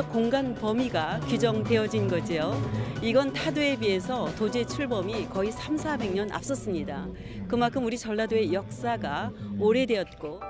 지적 공간 범위가 규정되어진 거지요. 이건 타도에 비해서 도제 출범이 거의 3, 400년 앞섰습니다. 그만큼 우리 전라도의 역사가 오래되었고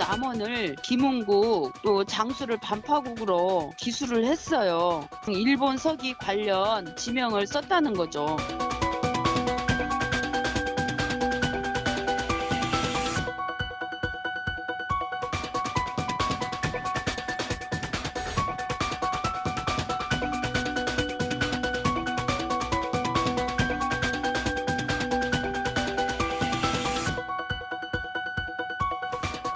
남원을 김홍국 또 장수를 반파국으로 기술을 했어요. 일본 서기 관련 지명을 썼다는 거죠.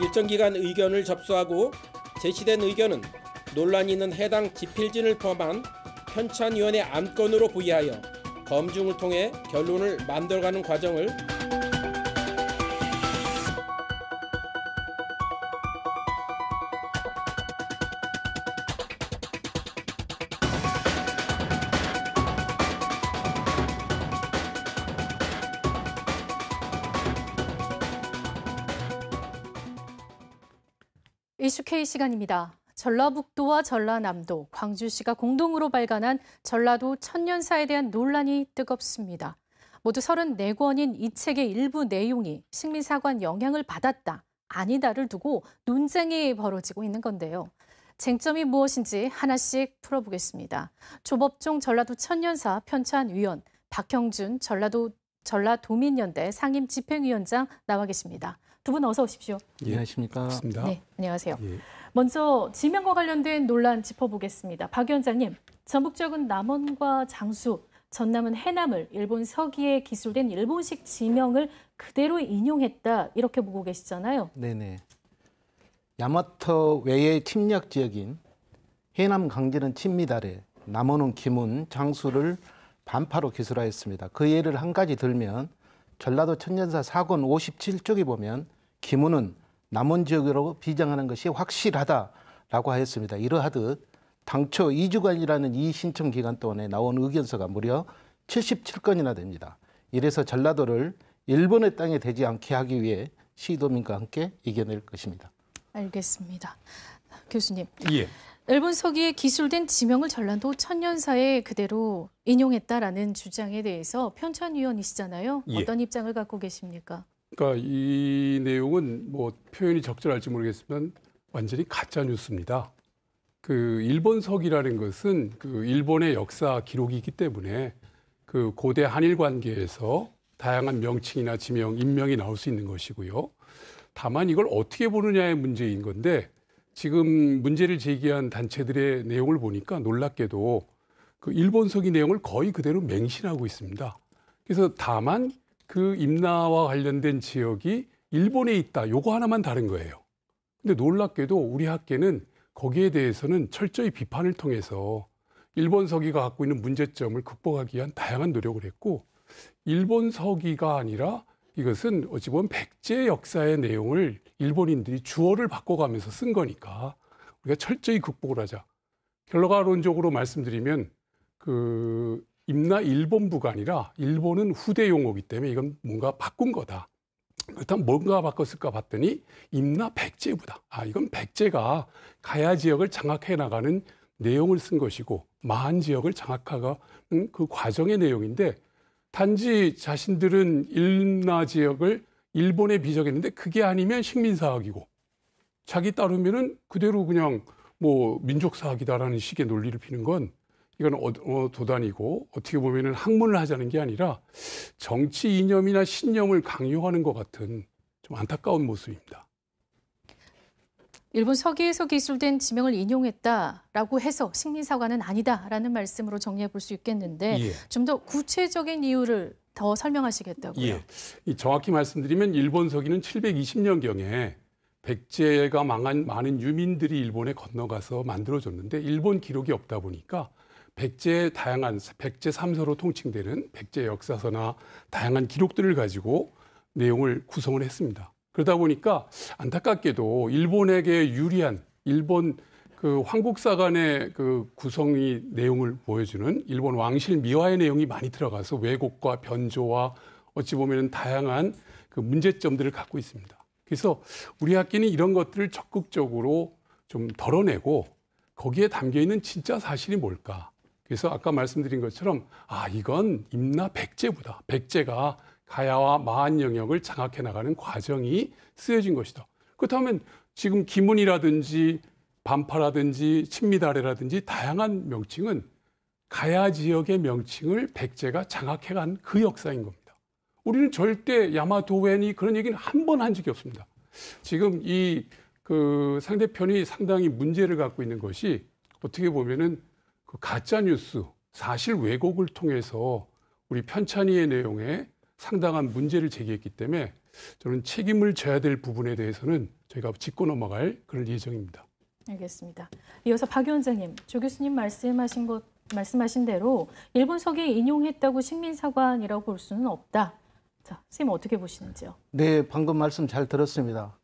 일정 기간 의견을 접수하고 제시된 의견은 논란이 있는 해당 지필진을 포함한 편찬위원회 안건으로 부의하여 검증을 통해 결론을 만들어가는 과정을 이슈케이 시간입니다. 전라북도와 전라남도, 광주시가 공동으로 발간한 전라도 천년사에 대한 논란이 뜨겁습니다. 모두 34권인 이 책의 일부 내용이 식민사관 영향을 받았다, 아니다를 두고 논쟁이 벌어지고 있는 건데요. 쟁점이 무엇인지 하나씩 풀어보겠습니다. 조법종 전라도 천년사 편찬위원, 박형준 전라도 전라도민연대 상임 집행위원장 나와 계십니다. 두분 어서 오십시오. 예, 안녕하십니까. 반갑습니다. 네, 안녕하세요. 예. 먼저 지명과 관련된 논란 짚어보겠습니다. 박 위원장님, 전북 지역은 남원과 장수, 전남은 해남을 일본 서기에 기술된 일본식 지명을 그대로 인용했다 이렇게 보고 계시잖아요. 네네. 야마토 외의 침략 지역인 해남 강진은 친미달에 남원은 김은 장수를 반파로 기술하였습니다. 그 예를 한 가지 들면 전라도 천년사 사건 57쪽에 보면 김우는 남원 지역으로 비장하는 것이 확실하다라고 하였습니다. 이러하듯 당초 2주간이라는 이 신청 기간 동안에 나온 의견서가 무려 77건이나 됩니다. 이래서 전라도를 일본의 땅에 되지 않게 하기 위해 시도민과 함께 이겨낼 것입니다. 알겠습니다. 교수님. 예. 일본 서기에 기술된 지명을 전라도 천년사에 그대로 인용했다라는 주장에 대해서 편찬 위원이시잖아요. 예. 어떤 입장을 갖고 계십니까? 그러니까 이 내용은 뭐 표현이 적절할지 모르겠지만 완전히 가짜 뉴스입니다. 그 일본 서기라는 것은 그 일본의 역사 기록이기 때문에 그 고대 한일 관계에서 다양한 명칭이나 지명, 인명이 나올 수 있는 것이고요. 다만 이걸 어떻게 보느냐의 문제인 건데 지금 문제를 제기한 단체들의 내용을 보니까 놀랍게도 그 일본서기 내용을 거의 그대로 맹신하고 있습니다. 그래서 다만 그 임나와 관련된 지역이 일본에 있다. 요거 하나만 다른 거예요. 근데 놀랍게도 우리 학계는 거기에 대해서는 철저히 비판을 통해서 일본 서기가 갖고 있는 문제점을 극복하기 위한 다양한 노력을 했고 일본 서기가 아니라 이것은 어찌 보면 백제 역사의 내용을 일본인들이 주어를 바꿔가면서 쓴 거니까 우리가 철저히 극복을 하자. 결과론적으로 말씀드리면 그 임나 일본부가 아니라 일본은 후대 용어기 때문에 이건 뭔가 바꾼 거다. 그렇다면 뭔가 바꿨을까 봤더니 임나 백제부다. 아 이건 백제가 가야 지역을 장악해 나가는 내용을 쓴 것이고 만 지역을 장악하가 그 과정의 내용인데 단지 자신들은 일나 지역을 일본에 비적했는데 그게 아니면 식민사학이고 자기 따르면은 그대로 그냥 뭐 민족사학이다라는 식의 논리를 피는 건 이건 어, 어, 도단이고 어떻게 보면은 학문을 하자는 게 아니라 정치 이념이나 신념을 강요하는 것 같은 좀 안타까운 모습입니다. 일본 서기에서 기술된 지명을 인용했다라고 해서 식민사관은 아니다라는 말씀으로 정리해 볼 수 있겠는데 예. 좀더 구체적인 이유를 더 설명하시겠다고요? 예. 이 정확히 말씀드리면 일본 서기는 720년경에 백제가 망한 많은 유민들이 일본에 건너가서 만들어졌는데 일본 기록이 없다 보니까 백제의 다양한 백제 삼서로 통칭되는 백제 역사서나 다양한 기록들을 가지고 내용을 구성을 했습니다. 그러다 보니까 안타깝게도 일본에게 유리한 일본 그 황국사 간의 그 구성이 내용을 보여주는 일본 왕실 미화의 내용이 많이 들어가서 왜곡과 변조와 어찌 보면 다양한 그 문제점들을 갖고 있습니다. 그래서 우리 학계는 이런 것들을 적극적으로 좀 덜어내고 거기에 담겨 있는 진짜 사실이 뭘까? 그래서 아까 말씀드린 것처럼 아 이건 임나 백제보다 백제가 가야와 마한 영역을 장악해 나가는 과정이 쓰여진 것이다. 그렇다면 지금 기문이라든지 반파라든지 친미다래라든지 다양한 명칭은 가야 지역의 명칭을 백제가 장악해 간 그 역사인 겁니다. 우리는 절대 야마도웬이 그런 얘기는 한 번한 한 적이 없습니다. 지금 이 그 상대편이 상당히 문제를 갖고 있는 것이 어떻게 보면은 그 가짜 뉴스, 사실 왜곡을 통해서 우리 편찬이의 내용에 상당한 문제를 제기했기 때문에 저는 책임을 져야 될 부분에 대해서는 저희가 짚고 넘어갈 그런 예정입니다. 알겠습니다. 이어서 박 위원장님, 조 교수님 말씀하신 것 말씀하신 대로 일본석이 인용했다고 식민사관이라고 볼 수는 없다. 자, 선생님 어떻게 보시는지요? 네, 방금 말씀 잘 들었습니다.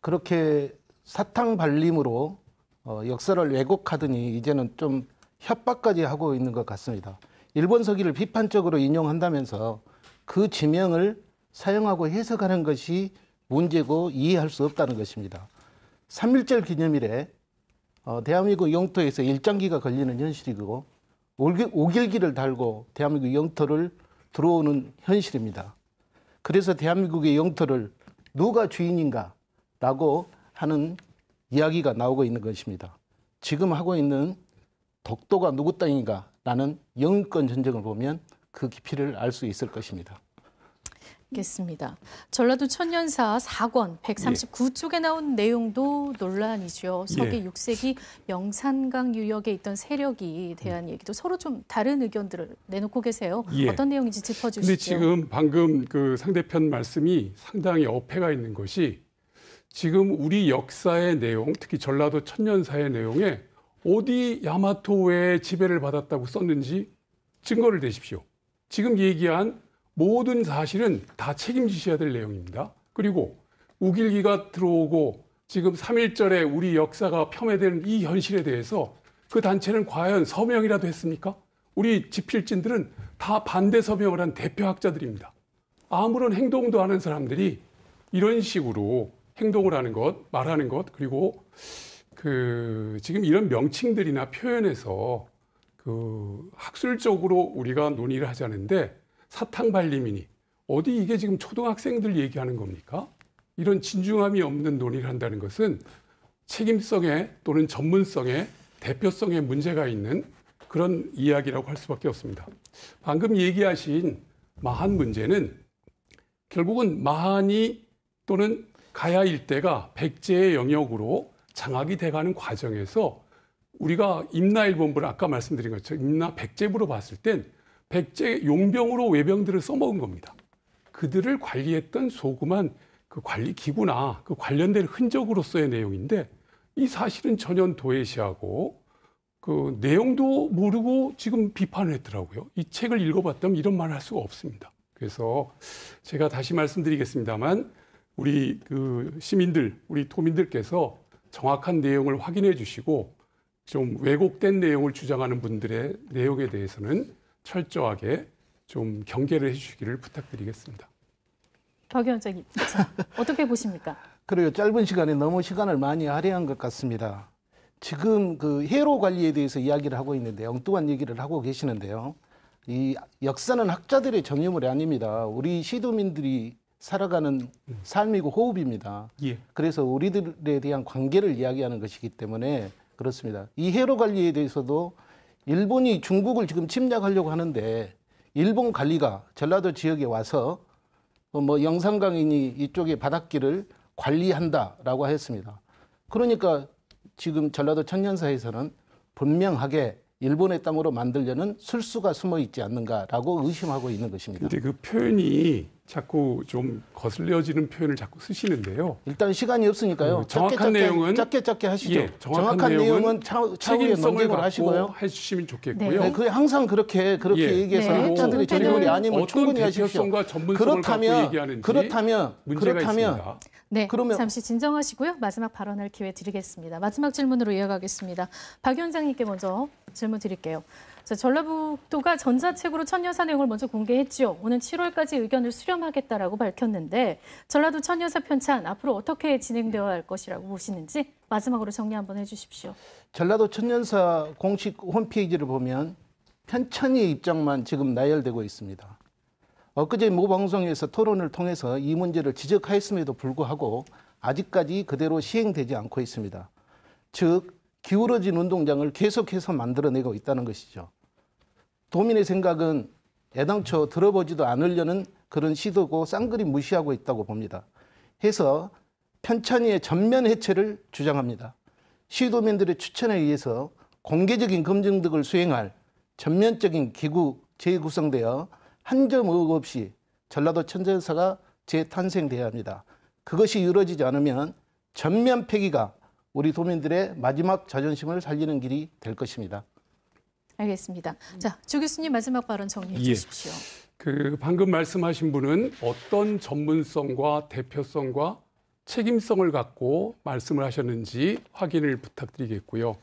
그렇게 사탕 발림으로 어, 역사를 왜곡하더니 이제는 좀 협박까지 하고 있는 것 같습니다. 일본석이를 비판적으로 인용한다면서 그 지명을 사용하고 해석하는 것이 문제고 이해할 수 없다는 것입니다. 3.1절 기념일에 어, 대한민국 영토에서 일장기가 걸리는 현실이고 오길기를 달고 대한민국 영토를 들어오는 현실입니다. 그래서 대한민국의 영토를 누가 주인인가 라고 하는 이야기가 나오고 있는 것입니다. 지금 하고 있는 독도가 누구 땅인가 라는 영권 전쟁을 보면 그 깊이를 알 수 있을 것입니다. 겠습니다. 전라도 천년사 4권 139쪽에 예. 나온 내용도 논란이죠. 서기 예. 6세기 명산강 유역에 있던 세력이 대한 음. 얘기도 서로 좀 다른 의견들을 내놓고 계세요. 예. 어떤 내용인지 짚어주시죠. 근데 지금 방금 그 상대편 말씀이 상당히 어폐가 있는 것이 지금 우리 역사의 내용, 특히 전라도 천년사의 내용에 어디 야마토의 지배를 받았다고 썼는지 증거를 대십시오. 지금 얘기한 모든 사실은 다 책임지셔야 될 내용입니다. 그리고 우길기가 들어오고 지금 3.1절에 우리 역사가 폄훼되는 이 현실에 대해서 그 단체는 과연 서명이라도 했습니까? 우리 집필진들은 다 반대 서명을 한 대표학자들입니다. 아무런 행동도 하는 사람들이 이런 식으로 행동을 하는 것, 말하는 것, 그리고 그 지금 이런 명칭들이나 표현에서 그 학술적으로 우리가 논의를 하자는데 사탕 발림이니 어디 이게 지금 초등학생들 얘기하는 겁니까? 이런 진중함이 없는 논의를 한다는 것은 책임성에 또는 전문성에 대표성에 문제가 있는 그런 이야기라고 할 수밖에 없습니다. 방금 얘기하신 마한 문제는 결국은 마한이 또는 가야 일대가 백제의 영역으로 장악이 돼가는 과정에서 우리가 임나일본부를 아까 말씀드린 것처럼 임나 백제부로 봤을 땐 백제 용병으로 외병들을 써먹은 겁니다. 그들을 관리했던 소금한 그 관리 기구나 그 관련된 흔적으로서의 내용인데 이 사실은 전혀 도외시하고 그 내용도 모르고 지금 비판을 했더라고요. 이 책을 읽어봤다면 이런 말을 할 수가 없습니다. 그래서 제가 다시 말씀드리겠습니다만 우리 그 시민들, 우리 도민들께서 정확한 내용을 확인해 주시고 좀 왜곡된 내용을 주장하는 분들의 내용에 대해서는 철저하게 좀 경계를 해주시기를 부탁드리겠습니다. 박 위원장님 어떻게 보십니까? 그래요. 짧은 시간에 너무 시간을 많이 할애한 것 같습니다. 지금 그 해로 관리에 대해서 이야기를 하고 있는데 엉뚱한 얘기를 하고 계시는데요. 이 역사는 학자들의 전유물이 아닙니다. 우리 시도민들이 살아가는 삶이고 호흡입니다. 예. 그래서 우리들에 대한 관계를 이야기하는 것이기 때문에 그렇습니다. 이 해로 관리에 대해서도 일본이 중국을 지금 침략하려고 하는데 일본 관리가 전라도 지역에 와서 뭐 영산강인이 이쪽의 바닷길을 관리한다라고 했습니다. 그러니까 지금 전라도 천년사에서는 분명하게 일본의 땅으로 만들려는 술수가 숨어 있지 않는가라고 의심하고 있는 것입니다. 근데 그 표현이 자꾸 좀 거슬려지는 표현을 자꾸 쓰시는데요. 일단 시간이 없으니까요. 어, 정확한 짧게, 내용은 짧게 짧게 하시죠. 예, 정확한, 정확한, 내용은 차, 차후에 을 하시고요. 해주시면 좋겠고요. 네. 그 항상 그렇게 그렇게 예. 얘기해서 네. 학들이 그렇죠. 질문이 아니면 충분히 하십시오. 그렇다면 그렇다면 그렇다면 있습니다. 네, 그러면 잠시 진정하시고요. 마지막 발언할 기회 드리겠습니다. 마지막 질문으로 이어가겠습니다. 박 위원장님께 먼저 질문 드릴게요. 자, 전라북도가 전자책으로 천여사 내용을 먼저 공개했죠. 오는 7월까지 의견을 수렴하겠다라고 밝혔는데 전라도 천여사 편찬 앞으로 어떻게 진행되어야 할 것이라고 보시는지 마지막으로 정리 한번 해주십시오. 전라도 천년사 공식 홈페이지를 보면 편찬의 입장만 지금 나열되고 있습니다. 엊그제 모 방송에서 토론을 통해서 이 문제를 지적하였음에도 불구하고 아직까지 그대로 시행되지 않고 있습니다. 즉 기울어진 운동장을 계속해서 만들어내고 있다는 것이죠. 도민의 생각은 애당초 들어보지도 않으려는 그런 시도고 쌍그리 무시하고 있다고 봅니다. 해서 편찬위의 전면 해체를 주장합니다. 시도민들의 추천에 의해서 공개적인 검증 등을 수행할 전면적인 기구 재구성되어 한 점 의혹 없이 전라도 천재사가 재탄생돼야 합니다. 그것이 이루어지지 않으면 전면 폐기가 우리 도민들의 마지막 자존심을 살리는 길이 될 것입니다. 알겠습니다. 자, 조 교수님 마지막 발언 정리해 예. 주십시오. 예. 그 방금 말씀하신 분은 어떤 전문성과 대표성과 책임성을 갖고 말씀을 하셨는지 확인을 부탁드리겠고요.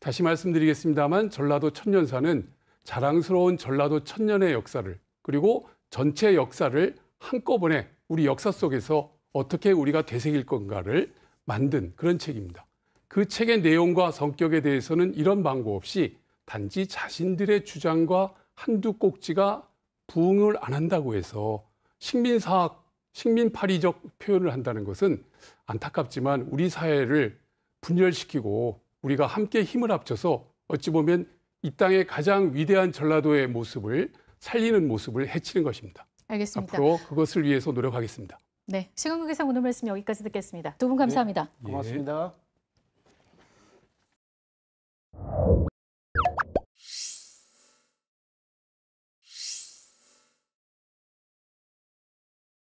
다시 말씀드리겠습니다만 전라도 천년사는 자랑스러운 전라도 천년의 역사를 그리고 전체 역사를 한꺼번에 우리 역사 속에서 어떻게 우리가 되새길 건가를 만든 그런 책입니다. 그 책의 내용과 성격에 대해서는 이런 방법 없이 단지 자신들의 주장과 한두 꼭지가 부응을 안 한다고 해서 식민사학, 식민파리적 표현을 한다는 것은 안타깝지만 우리 사회를 분열시키고 우리가 함께 힘을 합쳐서 어찌 보면 이 땅의 가장 위대한 전라도의 모습을 살리는 모습을 해치는 것입니다. 알겠습니다. 앞으로 그것을 위해서 노력하겠습니다. 네, 시간관계상 오늘 말씀 여기까지 듣겠습니다. 두 분 감사합니다. 네, 고맙습니다. 예.